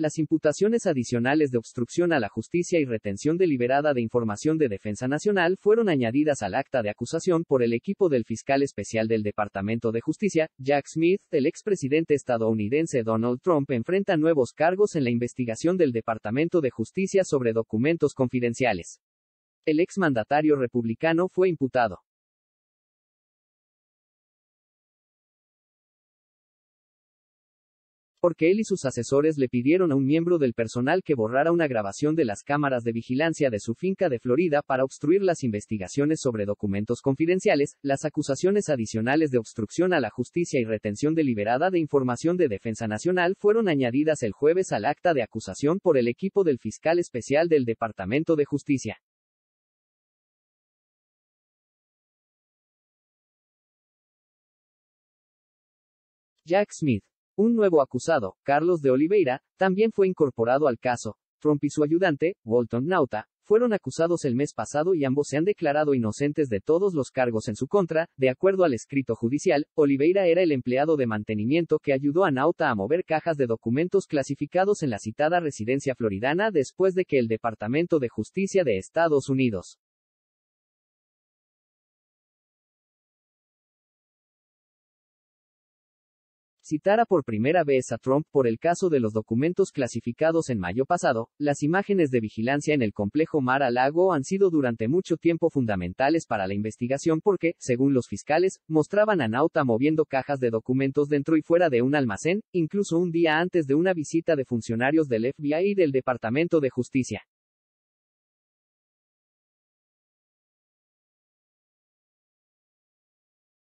Las imputaciones adicionales de obstrucción a la justicia y retención deliberada de información de defensa nacional fueron añadidas al acta de acusación por el equipo del fiscal especial del Departamento de Justicia, Jack Smith. El expresidente estadounidense Donald Trump enfrenta nuevos cargos en la investigación del Departamento de Justicia sobre documentos confidenciales. El exmandatario republicano fue imputado porque él y sus asesores le pidieron a un miembro del personal que borrara una grabación de las cámaras de vigilancia de su finca de Florida para obstruir las investigaciones sobre documentos confidenciales, las acusaciones adicionales de obstrucción a la justicia y retención deliberada de información de Defensa Nacional fueron añadidas el jueves al acta de acusación por el equipo del fiscal especial del Departamento de Justicia. Jack Smith un nuevo acusado, Carlos de Oliveira, también fue incorporado al caso. Trump y su ayudante, Walton Nauta, fueron acusados el mes pasado y ambos se han declarado inocentes de todos los cargos en su contra, de acuerdo al escrito judicial, Oliveira era el empleado de mantenimiento que ayudó a Nauta a mover cajas de documentos clasificados en la citada residencia floridana después de que el Departamento de Justicia de Estados Unidos citara por primera vez a Trump por el caso de los documentos clasificados en mayo pasado, las imágenes de vigilancia en el complejo Mar a Lago han sido durante mucho tiempo fundamentales para la investigación porque, según los fiscales, mostraban a Nauta moviendo cajas de documentos dentro y fuera de un almacén, incluso un día antes de una visita de funcionarios del FBI y del Departamento de Justicia.